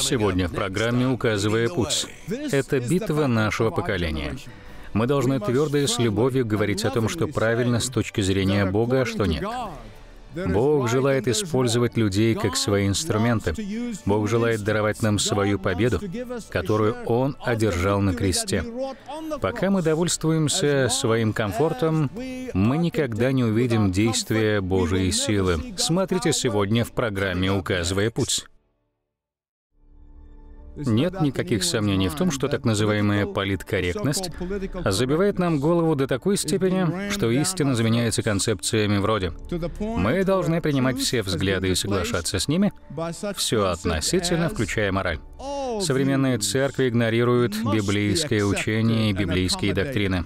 Сегодня в программе «Указывая путь». Это битва нашего поколения. Мы должны твердо и с любовью говорить о том, что правильно с точки зрения Бога, а что нет. Бог желает использовать людей как свои инструменты. Бог желает даровать нам свою победу, которую Он одержал на кресте. Пока мы довольствуемся своим комфортом, мы никогда не увидим действия Божьей силы. Смотрите сегодня в программе «Указывая путь». Нет никаких сомнений в том, что так называемая политкорректность забивает нам голову до такой степени, что истина заменяется концепциями вроде «Мы должны принимать все взгляды и соглашаться с ними, все относительно, включая мораль». Современные церкви игнорируют библейское учение и библейские доктрины.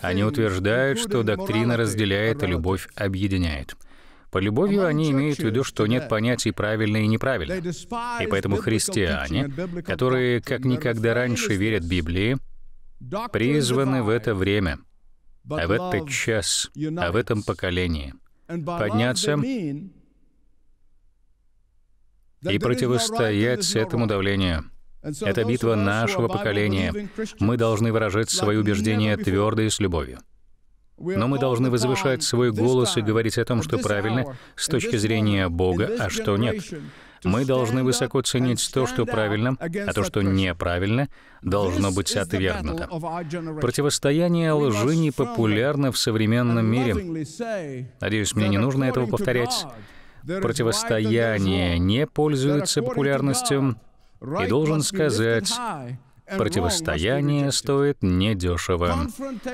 Они утверждают, что доктрина разделяет, а любовь объединяет. По любовью они имеют в виду, что нет понятий правильно и неправильно. И поэтому христиане, которые как никогда раньше верят Библии, призваны в это время, а в этот час, а в этом поколении подняться и противостоять этому давлению. Это битва нашего поколения. Мы должны выражать свои убеждения твердо и с любовью. Но мы должны возвышать свой голос и говорить о том, что правильно с точки зрения Бога, а что нет. Мы должны высоко ценить то, что правильно, а то, что неправильно, должно быть отвергнуто. Противостояние лжи не популярно в современном мире. Надеюсь, мне не нужно этого повторять. Противостояние не пользуется популярностью, и должен сказать, противостояние стоит недешево.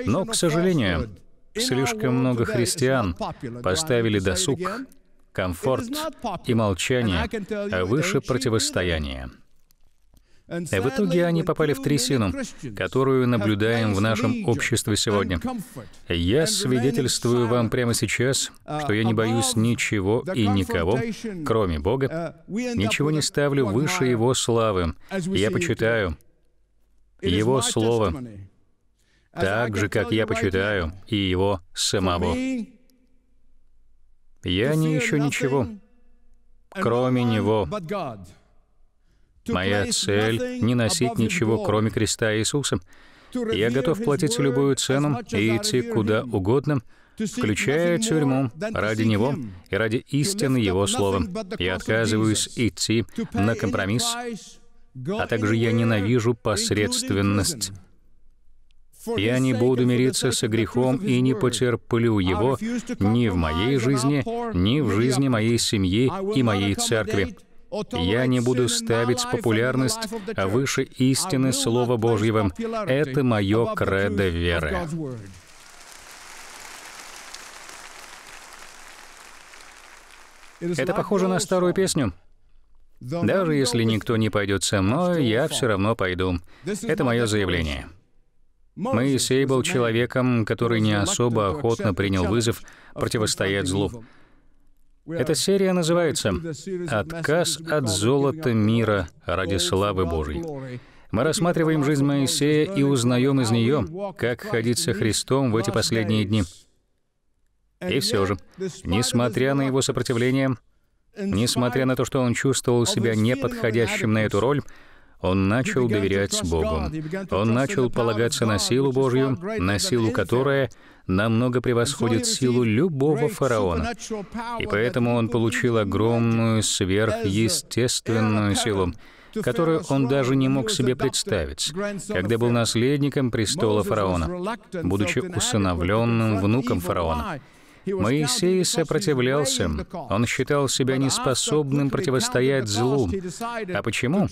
Но, к сожалению, Слишком много христиан поставили досуг, комфорт и молчание а выше противостояния. Э, в итоге они попали в трясину, которую наблюдаем в нашем обществе сегодня. Я свидетельствую вам прямо сейчас, что я не боюсь ничего и никого, кроме Бога. Ничего не ставлю выше Его славы. Я почитаю Его Слово. А так же, как я почитаю, и его самого. Я не ищу ничего, кроме Него. Моя цель — не носить ничего, кроме креста Иисуса. Я готов платить любую цену и идти куда угодно, включая тюрьму, ради Него и ради истины Его Слова. Я отказываюсь идти на компромисс, а также я ненавижу посредственность. Я не буду мириться со грехом и не потерплю его ни в моей жизни, ни в жизни моей семьи и моей церкви. Я не буду ставить популярность выше истины Слова Божьего. Это мое кредо веры. Это похоже на старую песню. Даже если никто не пойдет со мной, я все равно пойду. Это мое заявление. Моисей был человеком, который не особо охотно принял вызов противостоять злу. Эта серия называется «Отказ от золота мира ради славы Божьей». Мы рассматриваем жизнь Моисея и узнаем из нее, как ходить со Христом в эти последние дни. И все же, несмотря на его сопротивление, несмотря на то, что он чувствовал себя неподходящим на эту роль, он начал доверять Богу. Он начал полагаться на силу Божью, на силу которая намного превосходит силу любого фараона. И поэтому он получил огромную сверхъестественную силу, которую он даже не мог себе представить, когда был наследником престола фараона, будучи усыновленным внуком фараона. Моисей сопротивлялся. Он считал себя неспособным противостоять злу. А почему?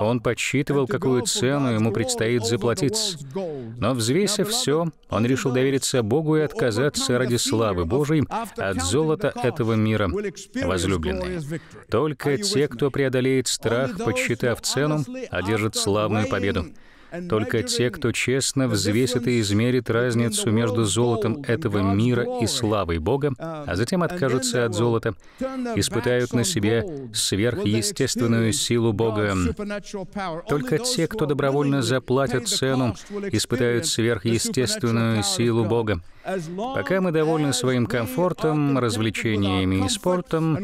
Он подсчитывал, какую цену ему предстоит заплатить. Но взвесив все, он решил довериться Богу и отказаться ради славы Божьей от золота этого мира, возлюбленные. Только те, кто преодолеет страх, подсчитав цену, одержат славную победу. Только те, кто честно взвесит и измерит разницу между золотом этого мира и славой Бога, а затем откажутся от золота, испытают на себе сверхъестественную силу Бога. Только те, кто добровольно заплатят цену, испытают сверхъестественную силу Бога. Пока мы довольны своим комфортом, развлечениями и спортом,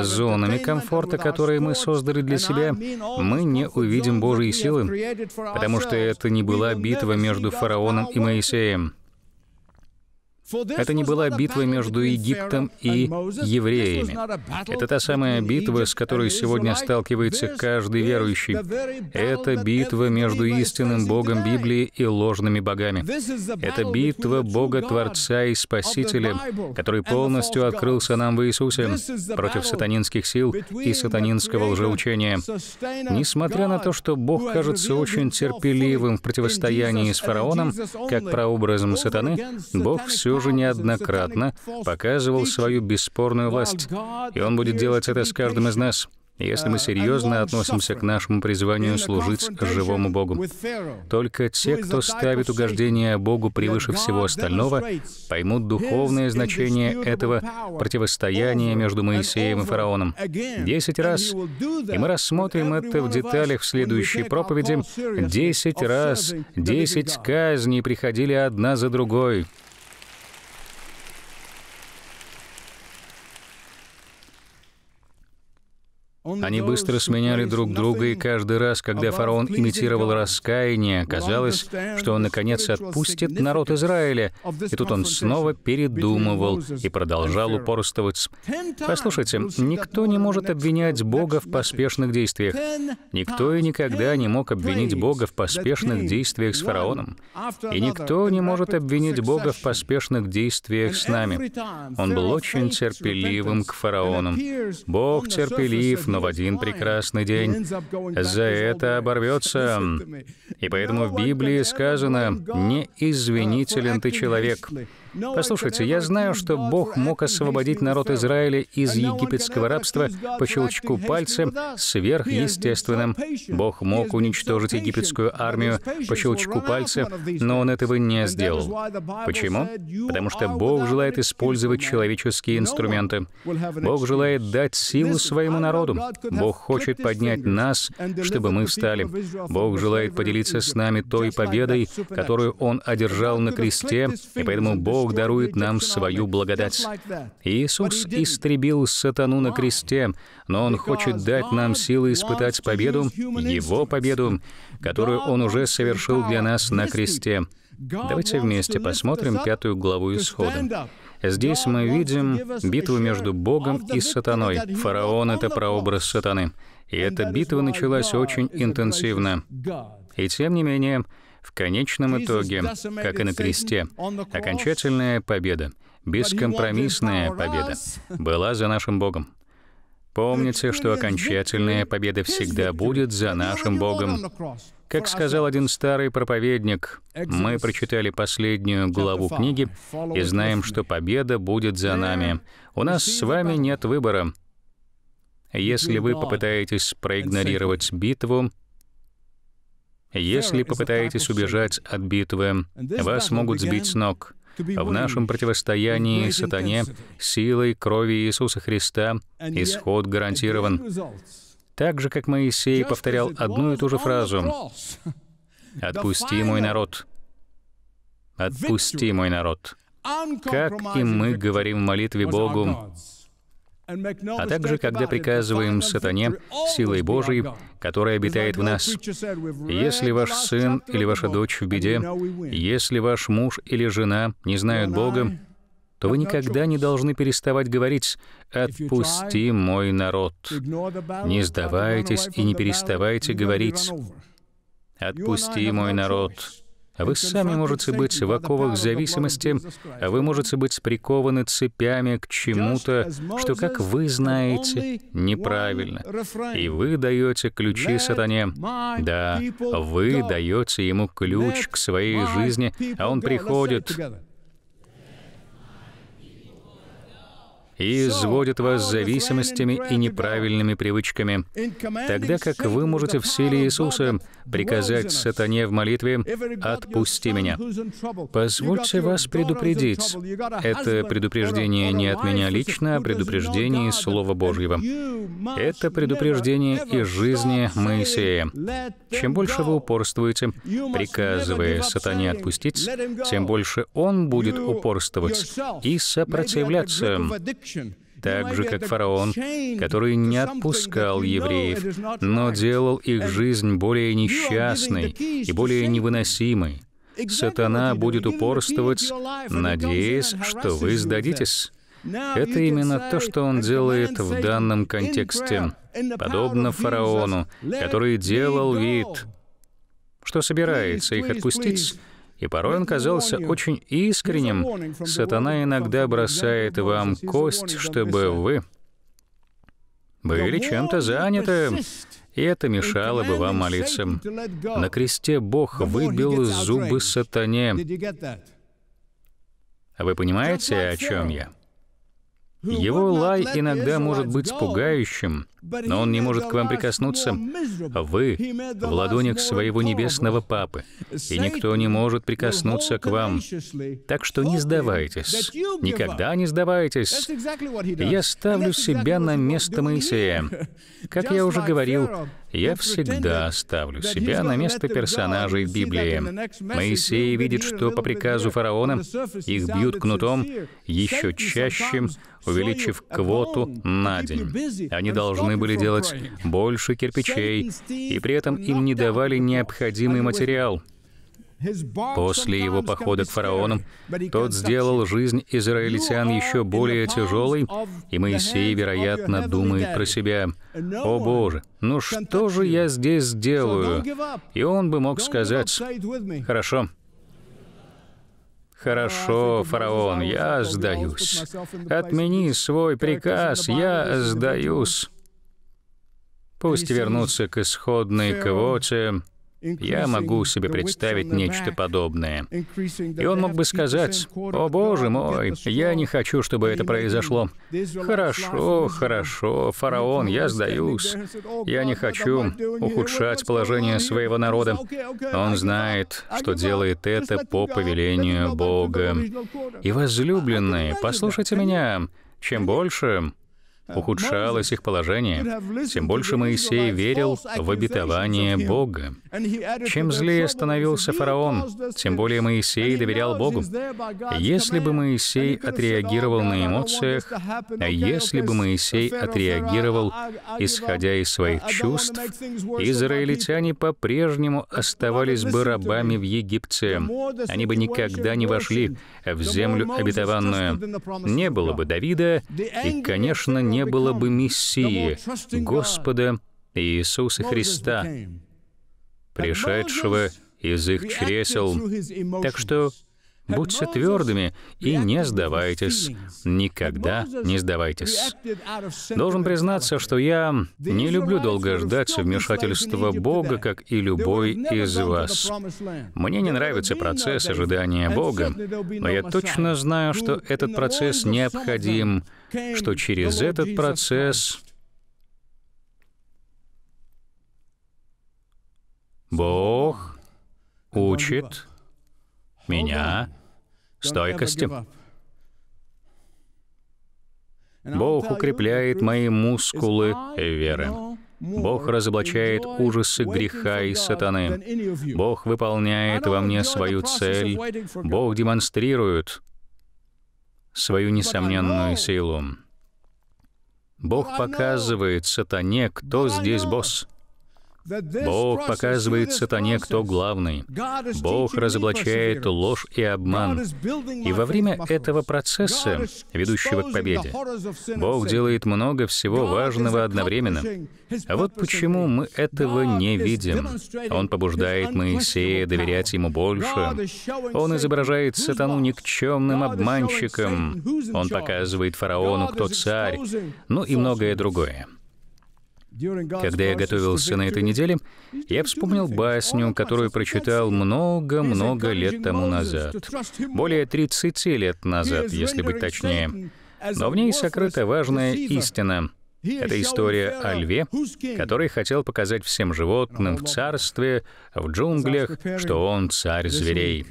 зонами комфорта, которые мы создали для себя, мы не увидим Божьей силы, потому что это не была битва между фараоном и Моисеем. Это не была битва между Египтом и евреями. Это та самая битва, с которой сегодня сталкивается каждый верующий. Это битва между истинным Богом Библии и ложными богами. Это битва Бога Творца и Спасителя, который полностью открылся нам в Иисусе против сатанинских сил и сатанинского лжеучения. Несмотря на то, что Бог кажется очень терпеливым в противостоянии с фараоном, как прообразом сатаны, Бог все уже неоднократно показывал свою бесспорную власть, и Он будет делать это с каждым из нас если мы серьезно относимся к нашему призванию служить живому Богу. Только те, кто ставит угождение Богу превыше всего остального, поймут духовное значение этого противостояния между Моисеем и Фараоном. Десять раз, и мы рассмотрим это в деталях в следующей проповеди, десять раз, десять казней приходили одна за другой. Они быстро сменяли друг друга, и каждый раз, когда фараон имитировал раскаяние, казалось, что он наконец отпустит народ Израиля. И тут он снова передумывал и продолжал упорствовать. Послушайте, никто не может обвинять Бога в поспешных действиях. Никто и никогда не мог обвинить Бога в поспешных действиях с фараоном. И никто не может обвинить Бога в поспешных действиях с нами. Он был очень терпеливым к фараонам. Бог терпелив, но но в один прекрасный день за это оборвется. И поэтому в Библии сказано «Не извинителен ты человек». Послушайте, я знаю, что Бог мог освободить народ Израиля из египетского рабства по щелчку пальца сверхъестественным. Бог мог уничтожить египетскую армию по щелчку пальца, но он этого не сделал. Почему? Потому что Бог желает использовать человеческие инструменты. Бог желает дать силу своему народу. Бог хочет поднять нас, чтобы мы встали. Бог желает поделиться с нами той победой, которую Он одержал на кресте, и поэтому Бог Бог дарует нам свою благодать. Иисус истребил сатану на кресте, но Он хочет дать нам силы испытать победу, Его победу, которую Он уже совершил для нас на кресте. Давайте вместе посмотрим пятую главу Исхода. Здесь мы видим битву между Богом и сатаной. Фараон — это прообраз сатаны. И эта битва началась очень интенсивно. И тем не менее, в конечном итоге, как и на кресте, окончательная победа, бескомпромиссная победа была за нашим Богом. Помните, что окончательная победа всегда будет за нашим Богом. Как сказал один старый проповедник, мы прочитали последнюю главу книги и знаем, что победа будет за нами. У нас с вами нет выбора. Если вы попытаетесь проигнорировать битву, если попытаетесь убежать от битвы, вас могут сбить с ног. В нашем противостоянии сатане силой крови Иисуса Христа исход гарантирован. Так же, как Моисей повторял одну и ту же фразу «Отпусти мой народ». «Отпусти мой народ». Как и мы говорим в молитве Богу, а также когда приказываем сатане силой Божией, которая обитает в нас. Если ваш сын или ваша дочь в беде, если ваш муж или жена не знают Бога, то вы никогда не должны переставать говорить «Отпусти мой народ». Не сдавайтесь и не переставайте говорить «Отпусти мой народ». А вы сами можете быть в оковах зависимости, а вы можете быть прикованы цепями к чему-то, что, как вы знаете, неправильно. И вы даете ключи сатане. Да, вы даете ему ключ к своей жизни, а он приходит и изводит вас зависимостями и неправильными привычками. Тогда как вы можете в силе Иисуса приказать сатане в молитве «Отпусти меня». Позвольте вас предупредить. Это предупреждение не от меня лично, а предупреждение Слова Божьего. Это предупреждение из жизни Моисея. Чем больше вы упорствуете, приказывая сатане отпустить, тем больше он будет упорствовать и сопротивляться так же, как фараон, который не отпускал евреев, но делал их жизнь более несчастной и более невыносимой. Сатана будет упорствовать, надеясь, что вы сдадитесь. Это именно то, что он делает в данном контексте, подобно фараону, который делал вид, что собирается их отпустить, и порой он казался очень искренним. Сатана иногда бросает вам кость, чтобы вы были чем-то заняты, и это мешало бы вам молиться. На кресте Бог выбил зубы сатане. А вы понимаете, о чем я? Его лай иногда может быть пугающим, но Он не может к вам прикоснуться. Вы в ладонях своего небесного Папы, и никто не может прикоснуться к вам. Так что не сдавайтесь. Никогда не сдавайтесь. Я ставлю себя на место Моисея. Как я уже говорил, я всегда ставлю себя на место персонажей Библии. Моисей видит, что по приказу фараона их бьют кнутом еще чаще, увеличив квоту на день. Они должны должны были делать больше кирпичей, и при этом им не давали необходимый материал. После его похода к фараонам тот сделал жизнь израильтян еще более тяжелой, и Моисей, вероятно, думает про себя, «О Боже, ну что же я здесь сделаю?» И он бы мог сказать, «Хорошо, «Хорошо, фараон, я сдаюсь. Отмени свой приказ, я сдаюсь». Пусть вернутся к исходной квоте. Я могу себе представить нечто подобное. И он мог бы сказать, «О, Боже мой, я не хочу, чтобы это произошло. Хорошо, хорошо, фараон, я сдаюсь. Oh, я не хочу ухудшать положение своего народа». Он знает, что делает это по повелению Бога. И возлюбленные, послушайте меня, чем больше а, ухудшалось их положение, тем больше Моисей верил в обетование Бога. Чем злее становился фараон, тем более Моисей доверял Богу. Если бы Моисей oh, отреагировал на эмоциях, а если бы Моисей отреагировал, исходя из своих чувств, израильтяне по-прежнему оставались бы рабами в Египте. Они бы никогда не вошли в землю обетованную. Не было бы Давида и, конечно, не не было бы Мессии, Господа Иисуса Христа, пришедшего из их чресел. Так что будьте твердыми и не сдавайтесь, никогда не сдавайтесь. Должен признаться, что я не люблю долго ждать вмешательства Бога, как и любой из вас. Мне не нравится процесс ожидания Бога, но я точно знаю, что этот процесс необходим — что через этот процесс Бог учит меня стойкости. Бог укрепляет мои мускулы веры. Бог разоблачает ужасы греха и сатаны. Бог выполняет во мне свою цель. Бог демонстрирует свою несомненную силу. Бог показывает сатане, кто здесь босс. Бог показывает сатане, кто главный. Бог разоблачает ложь и обман. И во время этого процесса, ведущего к победе, Бог делает много всего важного одновременно. А вот почему мы этого не видим. Он побуждает Моисея доверять ему больше. Он изображает сатану никчемным обманщиком. Он показывает фараону, кто царь, ну и многое другое. Когда я готовился на этой неделе, я вспомнил басню, которую прочитал много-много лет тому назад. Более 30 лет назад, если быть точнее. Но в ней сокрыта важная истина. Это история о льве, который хотел показать всем животным в царстве, в джунглях, что он царь зверей.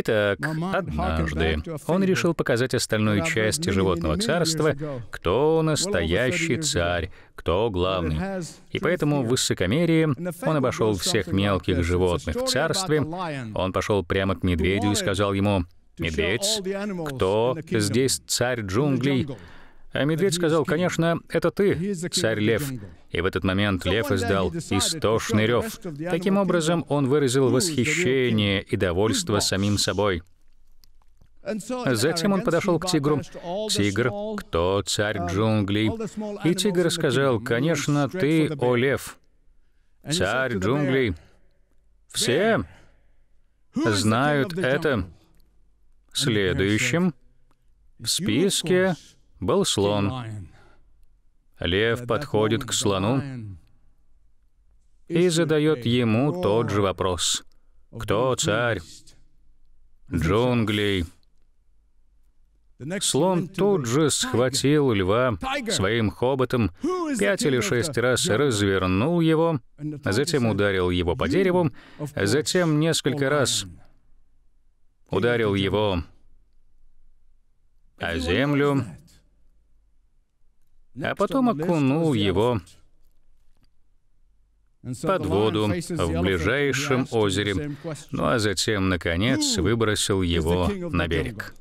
Итак, однажды он решил показать остальной части животного царства, кто настоящий царь, кто главный. И поэтому в высокомерии он обошел всех мелких животных в царстве, он пошел прямо к медведю и сказал ему, «Медведь, кто здесь царь джунглей?» А медведь сказал, конечно, это ты, царь лев. И в этот момент лев издал истошный рев. Таким образом, он выразил восхищение и довольство самим собой. Затем он подошел к тигру. «Тигр, кто царь джунглей?» И тигр сказал, «Конечно, ты, о лев, царь джунглей». Все знают это. Следующим в списке был слон. Лев подходит к слону и задает ему тот же вопрос. Кто царь? Джунглей. Слон тут же схватил льва своим хоботом, пять или шесть раз развернул его, затем ударил его по дереву, затем несколько раз ударил его о землю, а потом окунул его под воду в ближайшем озере, ну а затем, наконец, выбросил его на берег.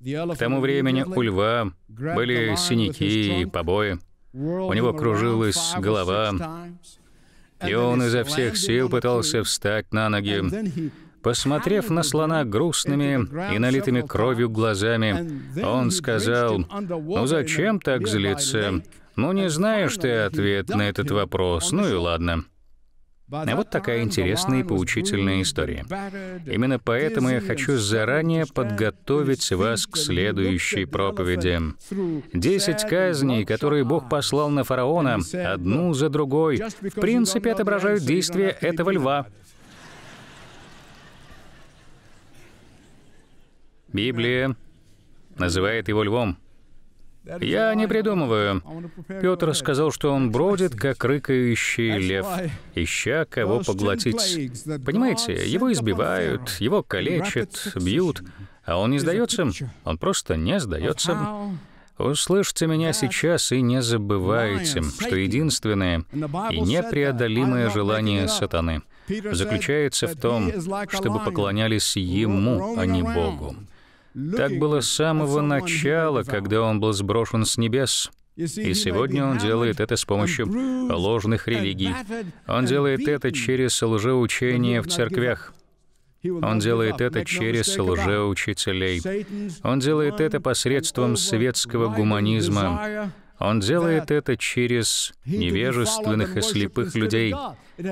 К тому времени у льва были синяки и побои, у него кружилась голова, и он изо всех сил пытался встать на ноги, Посмотрев на слона грустными и налитыми кровью глазами, он сказал, «Ну зачем так злиться? Ну не знаешь ты ответ на этот вопрос, ну и ладно». А вот такая интересная и поучительная история. Именно поэтому я хочу заранее подготовить вас к следующей проповеди. Десять казней, которые Бог послал на фараона, одну за другой, в принципе отображают действия этого льва. Библия называет его львом. Я не придумываю. Петр сказал, что он бродит, как рыкающий лев, ища кого поглотить. Понимаете, его избивают, его калечат, бьют, а он не сдается, он просто не сдается. Услышьте меня сейчас и не забывайте, что единственное и непреодолимое желание сатаны заключается в том, чтобы поклонялись ему, а не Богу. Так было с самого начала, когда он был сброшен с небес. И сегодня он делает это с помощью ложных религий. Он делает это через лжеучение в церквях. Он делает это через лжеучителей. Он делает это посредством светского гуманизма. Он делает это через невежественных и слепых людей.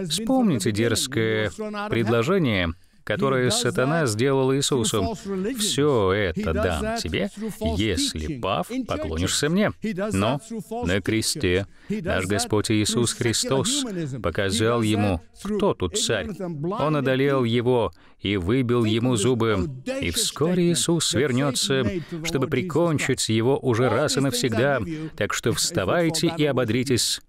Вспомните дерзкое предложение — которое сатана сделал Иисусу, Все это дам тебе, если, пав, поклонишься мне. Но на кресте наш Господь Иисус Христос показал ему, кто тут царь. Он одолел его и выбил ему зубы. И вскоре Иисус вернется, чтобы прикончить его уже раз и навсегда. Так что вставайте и ободритесь.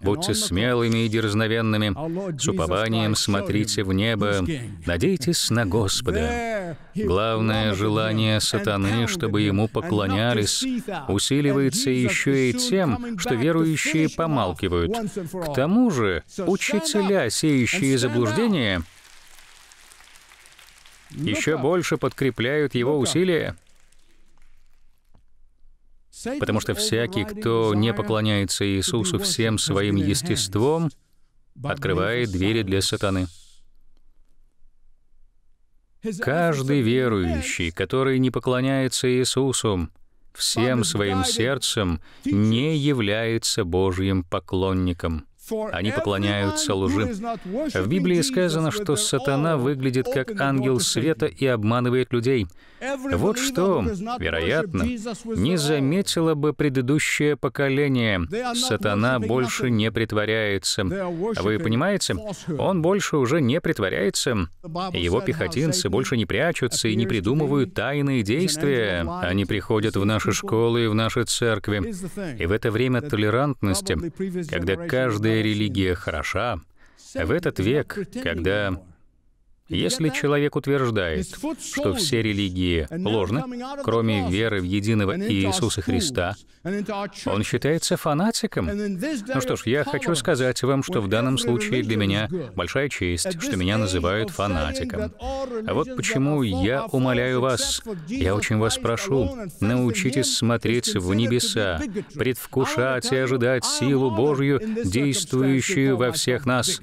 Будьте смелыми и дерзновенными, с упованием смотрите в небо, надейтесь на Господа. Главное желание сатаны, чтобы ему поклонялись, усиливается еще и тем, что верующие помалкивают. К тому же, учителя, сеющие заблуждения, еще больше подкрепляют его усилия. Потому что всякий, кто не поклоняется Иисусу всем своим естеством, открывает двери для сатаны. Каждый верующий, который не поклоняется Иисусу всем своим сердцем, не является Божьим поклонником. Они поклоняются лжи. В Библии сказано, что сатана выглядит как ангел света и обманывает людей. Вот что, вероятно, не заметило бы предыдущее поколение. Сатана больше не притворяется. А вы понимаете? Он больше уже не притворяется. Его пехотинцы больше не прячутся и не придумывают тайные действия. Они приходят в наши школы и в наши церкви. И в это время толерантности, когда каждый религия хороша, в этот век, когда если человек утверждает, что все религии ложны, кроме веры в единого Иисуса Христа, он считается фанатиком. Ну что ж, я хочу сказать вам, что в данном случае для меня большая честь, что меня называют фанатиком. А вот почему я умоляю вас, я очень вас прошу, научитесь смотреть в небеса, предвкушать и ожидать силу Божью, действующую во всех нас.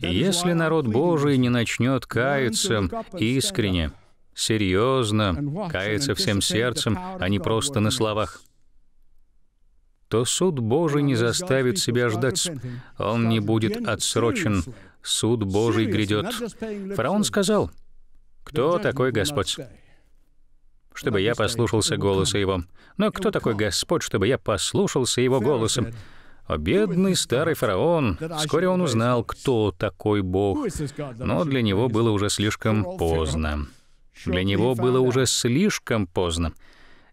Если народ Божий не начнет каяться искренне, серьезно, каяться всем сердцем, а не просто на словах, то суд Божий не заставит себя ждать. Он не будет отсрочен. Суд Божий грядет. Фараон сказал, «Кто такой Господь?» чтобы я послушался голоса Его. Но кто такой Господь, чтобы я послушался Его голосом? О, а бедный старый фараон. Вскоре он узнал, кто такой Бог, но для него было уже слишком поздно. Для него было уже слишком поздно.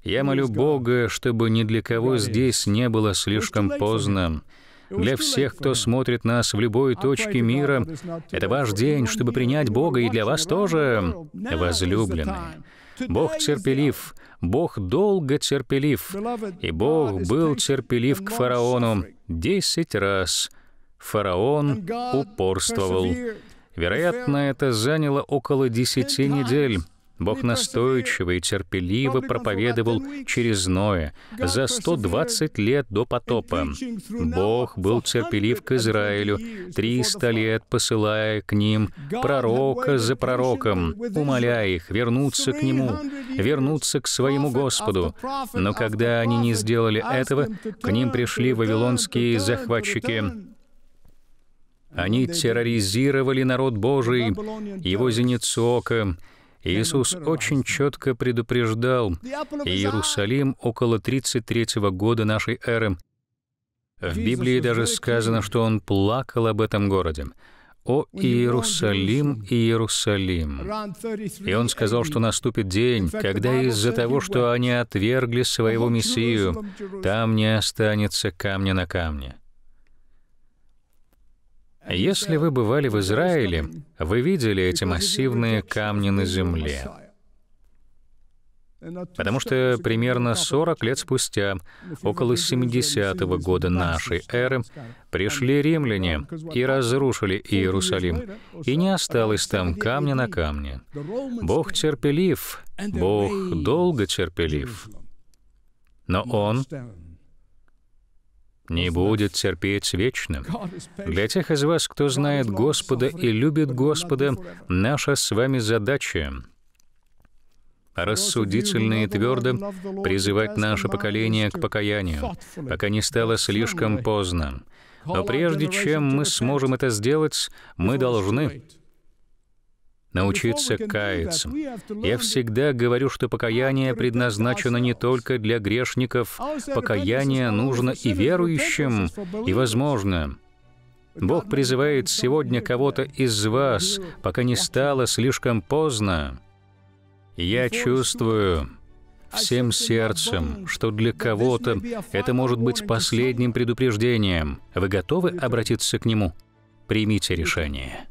Я молю Бога, чтобы ни для кого здесь не было слишком поздно. Для всех, кто смотрит нас в любой точке мира, это ваш день, чтобы принять Бога, и для вас тоже, возлюбленные. Бог терпелив, Бог долго терпелив, и Бог был терпелив к фараону десять раз. Фараон упорствовал. Вероятно, это заняло около десяти недель, Бог настойчиво и терпеливо проповедовал через Ноя за 120 лет до потопа. Бог был терпелив к Израилю 300 лет, посылая к ним пророка за пророком, умоляя их вернуться к нему, вернуться к своему Господу. Но когда они не сделали этого, к ним пришли вавилонские захватчики, они терроризировали народ Божий, его зеницу ока, Иисус очень четко предупреждал Иерусалим около 33 года нашей эры. В Библии даже сказано, что он плакал об этом городе. «О Иерусалим, Иерусалим!» И он сказал, что наступит день, когда из-за того, что они отвергли своего Мессию, там не останется камня на камне. Если вы бывали в Израиле, вы видели эти массивные камни на земле. Потому что примерно 40 лет спустя, около 70-го года нашей эры, пришли римляне и разрушили Иерусалим, и не осталось там камня на камне. Бог терпелив, Бог долго терпелив, но Он не будет терпеть вечно. Для тех из вас, кто знает Господа и любит Господа, наша с вами задача рассудительно и твердо призывать наше поколение к покаянию, пока не стало слишком поздно. Но прежде чем мы сможем это сделать, мы должны научиться каяться. Я всегда говорю, что покаяние предназначено не только для грешников, покаяние нужно и верующим, и возможно. Бог призывает сегодня кого-то из вас, пока не стало слишком поздно. Я чувствую, всем сердцем, что для кого-то это может быть последним предупреждением. Вы готовы обратиться к нему? Примите решение.